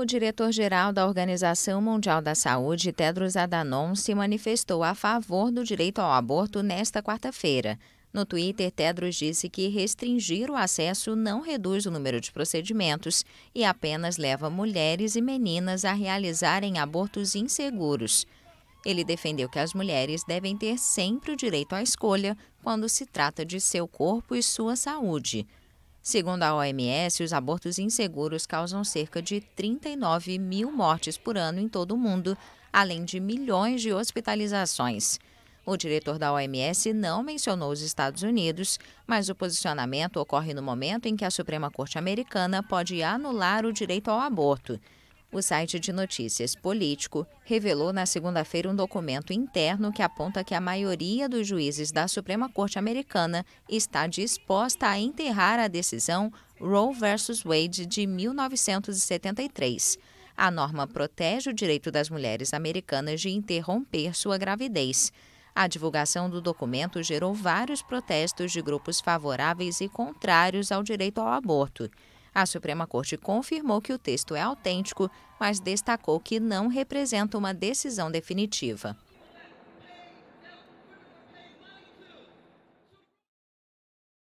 O diretor-geral da Organização Mundial da Saúde, Tedros Adhanom, se manifestou a favor do direito ao aborto nesta quarta-feira. No Twitter, Tedros disse que restringir o acesso não reduz o número de procedimentos e apenas leva mulheres e meninas a realizarem abortos inseguros. Ele defendeu que as mulheres devem ter sempre o direito à escolha quando se trata de seu corpo e sua saúde. Segundo a OMS, os abortos inseguros causam cerca de 39 mil mortes por ano em todo o mundo, além de milhões de hospitalizações. O diretor da OMS não mencionou os Estados Unidos, mas o posicionamento ocorre no momento em que a Suprema Corte Americana pode anular o direito ao aborto. O site de notícias Político revelou na segunda-feira um documento interno que aponta que a maioria dos juízes da Suprema Corte Americana está disposta a enterrar a decisão Roe versus Wade de 1973. A norma protege o direito das mulheres americanas de interromper sua gravidez. A divulgação do documento gerou vários protestos de grupos favoráveis e contrários ao direito ao aborto. A Suprema Corte confirmou que o texto é autêntico, mas destacou que não representa uma decisão definitiva.